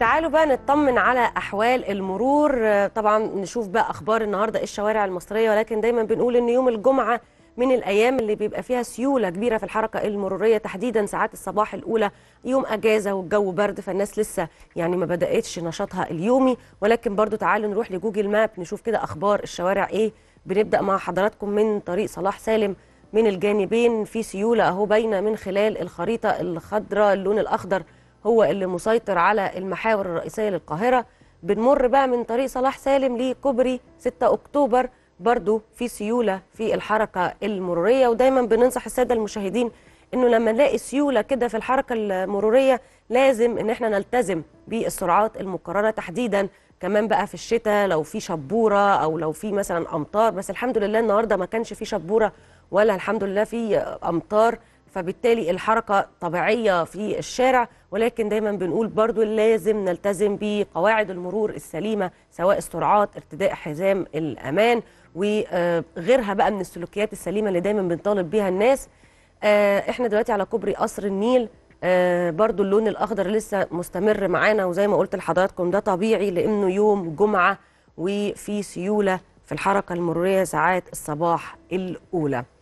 تعالوا بقى نطمن على احوال المرور طبعا نشوف بقى اخبار النهارده إيه الشوارع المصريه ولكن دايما بنقول ان يوم الجمعه من الايام اللي بيبقى فيها سيوله كبيره في الحركه المروريه تحديدا ساعات الصباح الاولى يوم اجازه والجو برد فالناس لسه يعني ما بداتش نشاطها اليومي ولكن برضو تعالوا نروح لجوجل ماب نشوف كده اخبار الشوارع ايه بنبدا مع حضراتكم من طريق صلاح سالم من الجانبين في سيوله اهو باينه من خلال الخريطه الخضراء اللون الاخضر هو اللي مسيطر على المحاور الرئيسية للقاهرة بنمر بقى من طريق صلاح سالم لكوبري 6 أكتوبر برضو في سيولة في الحركة المرورية ودايما بننصح السادة المشاهدين انه لما نلاقي سيوله كده في الحركه المروريه لازم ان احنا نلتزم بالسرعات المقرره تحديدا كمان بقى في الشتاء لو في شبوره او لو في مثلا امطار بس الحمد لله النهارده ما كانش في شبوره ولا الحمد لله في امطار فبالتالي الحركة طبيعية في الشارع ولكن دايما بنقول برضو لازم نلتزم بقواعد المرور السليمة سواء السرعات ارتداء حزام الأمان وغيرها بقى من السلوكيات السليمة اللي دايما بنطالب بيها الناس آه، احنا دلوقتي على كوبري قصر النيل آه، برضو اللون الأخضر لسه مستمر معانا وزي ما قلت لحضراتكم ده طبيعي لأنه يوم جمعة وفي سيولة في الحركة المرورية ساعات الصباح الأولى